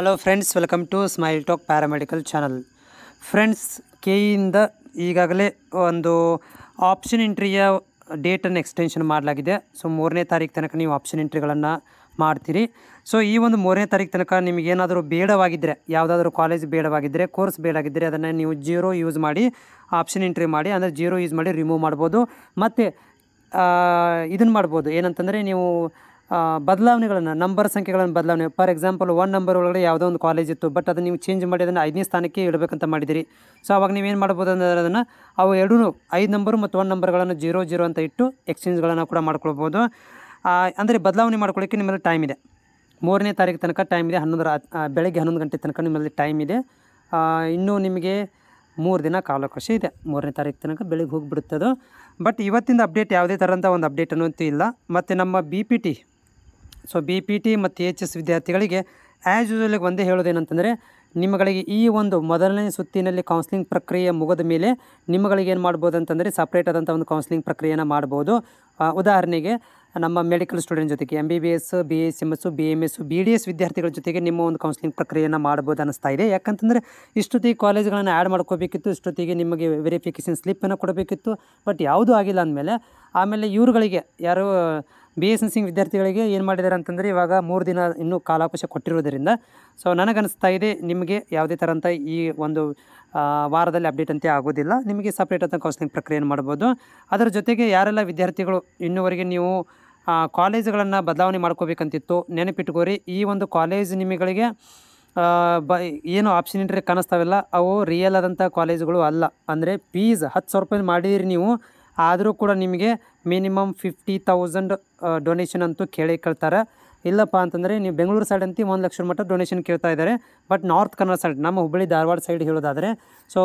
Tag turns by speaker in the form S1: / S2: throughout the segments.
S1: hello friends welcome to smile talk paramedical channel friends ಕೆಯಿಂದ ಈಗಾಗಲೇ ಒಂದು ಆಪ್ಷನ್ ಎಂಟ್ರಿಯ ಡೇಟನ್ನು ಎಕ್ಸ್ಟೆನ್ಷನ್ ಮಾಡಲಾಗಿದೆ ಸೊ ಮೂರನೇ ತಾರೀಕು ತನಕ ನೀವು ಆಪ್ಷನ್ ಎಂಟ್ರಿಗಳನ್ನು ಮಾಡ್ತೀರಿ ಸೊ ಈ ಒಂದು ಮೂರನೇ ತಾರೀಕು ತನಕ ನಿಮಗೇನಾದರೂ ಬೇಡವಾಗಿದ್ದರೆ ಯಾವುದಾದ್ರೂ ಕಾಲೇಜ್ ಬೇಡವಾಗಿದ್ದರೆ ಕೋರ್ಸ್ ಬೇಡಾಗಿದ್ದರೆ ಅದನ್ನು ನೀವು ಜೀರೋ ಯೂಸ್ ಮಾಡಿ ಆಪ್ಷನ್ ಎಂಟ್ರಿ ಮಾಡಿ ಅಂದರೆ ಜೀರೋ ಯೂಸ್ ಮಾಡಿ ರಿಮೂವ್ ಮಾಡ್ಬೋದು ಮತ್ತು ಇದನ್ನು ಮಾಡ್ಬೋದು ಏನಂತಂದರೆ ನೀವು ಬದಲಾವಣೆಗಳನ್ನು ನಂಬರ್ ಸಂಖ್ಯೆಗಳನ್ನು ಬದಲಾವಣೆ ಫಾರ್ ಎಕ್ಸಾಂಪಲ್ ಒನ್ ನಂಬರ್ ಒಳಗಡೆ ಯಾವುದೋ ಒಂದು ಕಾಲೇಜ್ ಇತ್ತು ಬಟ್ ಅದನ್ನು ನೀವು ಚೇಂಜ್ ಮಾಡಿ ಅದನ್ನು ಐದನೇ ಸ್ಥಾನಕ್ಕೆ ಇಡಬೇಕಂತ ಮಾಡಿದಿರಿ ಸೊ ಅವಾಗ ನೀವೇನು ಮಾಡ್ಬೋದು ಅಂದರೆ ಅದನ್ನು ಅವು ಎರಡೂ ಐದು ನಂಬರು ಮತ್ತು ಒನ್ ನಂಬರ್ಗಳನ್ನು ಜೀರೋ ಜೀರೋ ಅಂತ ಇಟ್ಟು ಎಕ್ಸ್ಚೇಂಜ್ಗಳನ್ನು ಕೂಡ ಮಾಡ್ಕೊಳ್ಬೋದು ಅಂದರೆ ಬದಲಾವಣೆ ಮಾಡ್ಕೊಳ್ಳೋಕ್ಕೆ ನಿಮ್ಮಲ್ಲಿ ಟೈಮ್ ಇದೆ ಮೂರನೇ ತಾರೀಕು ತನಕ ಟೈಮ್ ಇದೆ ಹನ್ನೊಂದರ ಬೆಳಗ್ಗೆ ಹನ್ನೊಂದು ಗಂಟೆ ತನಕ ನಿಮ್ಮಲ್ಲಿ ಟೈಮ್ ಇದೆ ಇನ್ನೂ ನಿಮಗೆ ಮೂರು ದಿನ ಕಾಲಾವಕಾಶ ಇದೆ ಮೂರನೇ ತಾರೀಕು ತನಕ ಬೆಳಿಗ್ಗೆ ಹೋಗಿಬಿಡುತ್ತದೆ ಬಟ್ ಇವತ್ತಿಂದ ಅಪ್ಡೇಟ್ ಯಾವುದೇ ಥರದಂಥ ಒಂದು ಅಪ್ಡೇಟ್ ಅನ್ನೋಂತೂ ಇಲ್ಲ ಮತ್ತು ನಮ್ಮ B P T so B P T ಮತ್ತು ಎಚ್ ಎಸ್ ವಿದ್ಯಾರ್ಥಿಗಳಿಗೆ ಆ್ಯಸ್ ಯೂಶುವಲಿಗೆ ಒಂದೇ ಹೇಳೋದೇನಂತಂದರೆ ನಿಮ್ಮಗಳಿಗೆ ಈ ಒಂದು ಮೊದಲನೇ ಸುತ್ತಿನಲ್ಲಿ ಕೌನ್ಸಿಲಿಂಗ್ ಪ್ರಕ್ರಿಯೆ ಮುಗಿದ ಮೇಲೆ ನಿಮ್ಮಗಳಿಗೆ ಏನು ಮಾಡ್ಬೋದು ಅಂತಂದರೆ ಸಪ್ರೇಟ್ ಆದಂಥ ಒಂದು ಕೌನ್ಸಿಲಿಂಗ್ ಪ್ರಕ್ರಿಯೆಯನ್ನು ಮಾಡ್ಬೋದು ಉದಾಹರಣೆಗೆ ನಮ್ಮ ಮೆಡಿಕಲ್ ಸ್ಟೂಡೆಂಟ್ ಜೊತೆಗೆ M B B S B S M S B M S B D S ವಿದ್ಯಾರ್ಥಿಗಳ ಜೊತೆಗೆ ನಿಮ್ಮ ಒಂದು ಕೌನ್ಸಿಲಿಂಗ್ ಪ್ರಕ್ರಿಯೆಯನ್ನು ಮಾಡ್ಬೋದು ಅನ್ನಿಸ್ತಾ ಇದೆ ಯಾಕಂತಂದರೆ ಇಷ್ಟೊತ್ತಿಗೆ ಕಾಲೇಜ್ಗಳನ್ನು ಆ್ಯಡ್ ಮಾಡ್ಕೋಬೇಕಿತ್ತು ಇಷ್ಟೊತ್ತಿಗೆ ನಿಮಗೆ ವೆರಿಫಿಕೇಷನ್ ಸ್ಲಿಪ್ಪನ್ನು ಕೊಡಬೇಕಿತ್ತು ಬಟ್ ಯಾವುದೂ ಆಗಿಲ್ಲ ಅಂದಮೇಲೆ ಆಮೇಲೆ ಇವರುಗಳಿಗೆ ಯಾರು ಬಿ ಎಸ್ ಎನ್ ಸಿಂಗ್ ವಿದ್ಯಾರ್ಥಿಗಳಿಗೆ ಏನು ಮಾಡಿದ್ದಾರೆ ಅಂತಂದರೆ ಇವಾಗ ಮೂರು ದಿನ ಇನ್ನೂ ಕಾಲಾವಕಾಶ ಕೊಟ್ಟಿರೋದರಿಂದ ಸೊ ನನಗನ್ನಿಸ್ತಾ ಇದೆ ನಿಮಗೆ ಯಾವುದೇ ಥರಂಥ ಈ ಒಂದು ವಾರದಲ್ಲಿ ಅಪ್ಡೇಟ್ ಅಂತ ಆಗೋದಿಲ್ಲ ನಿಮಗೆ ಸಪ್ರೇಟ್ ಅಂತ ಕೌನ್ಸಿಲಿಂಗ್ ಪ್ರಕ್ರಿಯೆಯನ್ನು ಮಾಡ್ಬೋದು ಅದರ ಜೊತೆಗೆ ಯಾರೆಲ್ಲ ವಿದ್ಯಾರ್ಥಿಗಳು ಇನ್ನೂವರೆಗೆ ನೀವು ಕಾಲೇಜುಗಳನ್ನು ಬದಲಾವಣೆ ಮಾಡ್ಕೋಬೇಕಂತಿತ್ತು ನೆನಪಿಟ್ಕೋರಿ ಈ ಒಂದು ಕಾಲೇಜ್ ನಿಮಗಳಿಗೆ ಬ ಏನು ಆಪ್ಷನ್ ಇಂಟ್ರಿ ಕಾಣಿಸ್ತಾವೆಲ್ಲ ಅವು ರಿಯಲ್ ಆದಂಥ ಕಾಲೇಜುಗಳು ಅಲ್ಲ ಅಂದರೆ ಫೀಸ್ ಹತ್ತು ಸಾವಿರ ರೂಪಾಯಿ ಮಾಡಿರಿ ನೀವು ಆದರೂ ಕೂಡ ನಿಮಗೆ ಮಿನಿಮಮ್ ಫಿಫ್ಟಿ ತೌಸಂಡ್ ಡೊನೇಷನ್ ಅಂತೂ ಕೇಳಿ ಕೇಳ್ತಾರೆ ಇಲ್ಲಪ್ಪ ಅಂತಂದರೆ ನೀವು ಬೆಂಗಳೂರು ಸೈಡ್ ಅಂತ ಒಂದು ಲಕ್ಷ ಮಟ್ಟ ಡೊನೇಷನ್ ಕೇಳ್ತಾ ಇದ್ದಾರೆ ಬಟ್ ನಾರ್ತ್ ಕನ್ನಡ ಸೈಡ್ ನಮ್ಮ ಹುಬ್ಬಳ್ಳಿ ಧಾರವಾಡ ಸೈಡ್ ಹೇಳೋದಾದರೆ ಸೊ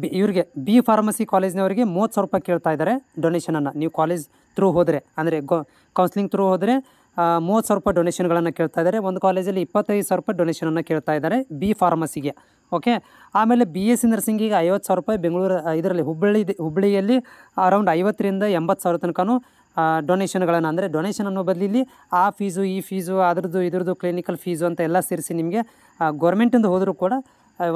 S1: ಬಿ ಇವ್ರಿಗೆ ಬಿ ಫಾರ್ಮಸಿ ಕಾಲೇಜ್ನವರಿಗೆ ಮೂವತ್ತು ಸಾವಿರ ರೂಪಾಯಿ ಕೇಳ್ತಾ ಇದ್ದಾರೆ ಡೊನೇಷನನ್ನು ನೀವು ಕಾಲೇಜ್ ಥ್ರೂ ಹೋದರೆ ಅಂದರೆ ಕೌನ್ಸ್ಲಿಂಗ್ ಥ್ರೂ ಹೋದರೆ ಮೂವತ್ತು ಸಾವಿರ ರೂಪಾಯಿ ಡೊನೇಷನ್ಗಳನ್ನು ಕೇಳ್ತಾ ಇದ್ದಾರೆ ಒಂದು ಕಾಲೇಜಲ್ಲಿ ಇಪ್ಪತ್ತೈದು ಸಾವಿರ ರೂಪಾಯಿ ಡೊನೇಷನನ್ನು ಕೇಳ್ತಾ ಇದ್ದಾರೆ ಬಿ ಫಾರ್ಮಸಿಗೆ ಓಕೆ ಆಮೇಲೆ ಬಿ ಎಸ್ ಸಿ ನರ್ಸಿಂಗಿಗೆ ಐವತ್ತು ಸಾವಿರ ರೂಪಾಯಿ ಬೆಂಗಳೂರು ಇದರಲ್ಲಿ ಹುಬ್ಬಳ್ಳಿ ಹುಬ್ಬಳ್ಳಿಯಲ್ಲಿ ಅರೌಂಡ್ ಐವತ್ತರಿಂದ ಎಂಬತ್ತು ಸಾವಿರ ತನಕನೂ ಡೊನೇಷನ್ಗಳನ್ನು ಅಂದರೆ ಡೊನೇಷನ್ ಅನ್ನೋ ಬದಲಿಲಿ ಆ ಫೀಸು ಈ ಫೀಸು ಅದ್ರದ್ದು ಇದ್ರದ್ದು ಕ್ಲಿನಿಕಲ್ ಫೀಸು ಅಂತ ಎಲ್ಲ ಸೇರಿಸಿ ನಿಮಗೆ ಗೌರ್ಮೆಂಟಿಂದ ಹೋದರೂ ಕೂಡ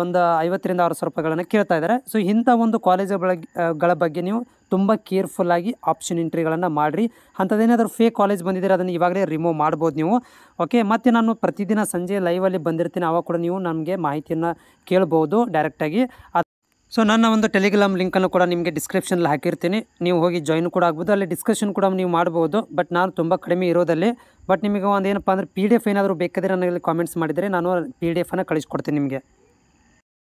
S1: ಒಂದು ಐವತ್ತರಿಂದ ಆರು ಸಾವಿರ ರೂಪಾಯಿಗಳನ್ನು ಕೇಳ್ತಾ ಇದ್ದಾರೆ ಸೊ ಇಂಥ ಒಂದು ಕಾಲೇಜುಗಳ ಬಗ್ಗೆ ನೀವು ತುಂಬ ಕೇರ್ಫುಲ್ಲಾಗಿ ಆಪ್ಷನ್ ಎಂಟ್ರಿಗಳನ್ನು ಮಾಡಿರಿ ಅಂಥದ್ದೇನಾದರೂ ಫೇಕ್ ಕಾಲೇಜ್ ಬಂದಿದ್ದರೆ ಅದನ್ನು ಇವಾಗಲೇ ರಿಮೂವ್ ಮಾಡ್ಬೋದು ನೀವು ಓಕೆ ಮತ್ತು ನಾನು ಪ್ರತಿದಿನ ಸಂಜೆ ಲೈವಲ್ಲಿ ಬಂದಿರ್ತೀನಿ ಆವಾಗ ಕೂಡ ನೀವು ನಮಗೆ ಮಾಹಿತಿಯನ್ನು ಕೇಳ್ಬೋದು ಡೈರೆಕ್ಟಾಗಿ ಸೊ ನನ್ನ ಒಂದು ಟೆಲಿಗ್ರಾಮ್ ಲಿಂಕನ್ನು ಕೂಡ ನಿಮಗೆ ಡಿಸ್ಕ್ರಿಪ್ಷನಲ್ಲಿ ಹಾಕಿರ್ತೀನಿ ನೀವು ಹೋಗಿ ಜಾಯಿನ್ ಕೂಡ ಆಗ್ಬೋದು ಅಲ್ಲಿ ಡಿಸ್ಕಷನ್ ಕೂಡ ನೀವು ಮಾಡ್ಬೋದು ಬಟ್ ನಾನು ತುಂಬ ಕಡಿಮೆ ಇರೋದಲ್ಲಿ ಬಟ್ ನಿಮಗೆ ಒಂದು ಏನಪ್ಪ ಅಂದರೆ ಪಿ ಡಿ ಎಫ್ ಏನಾದರೂ ಬೇಕಾದರೆ ನನಗೆ ಕಾಮೆಂಟ್ಸ್ ಮಾಡಿದರೆ ನಾನು ಪಿ ಡಿ ಎಫನ್ನು ಕಳಿಸ್ಕೊಡ್ತೀನಿ ನಿಮಗೆ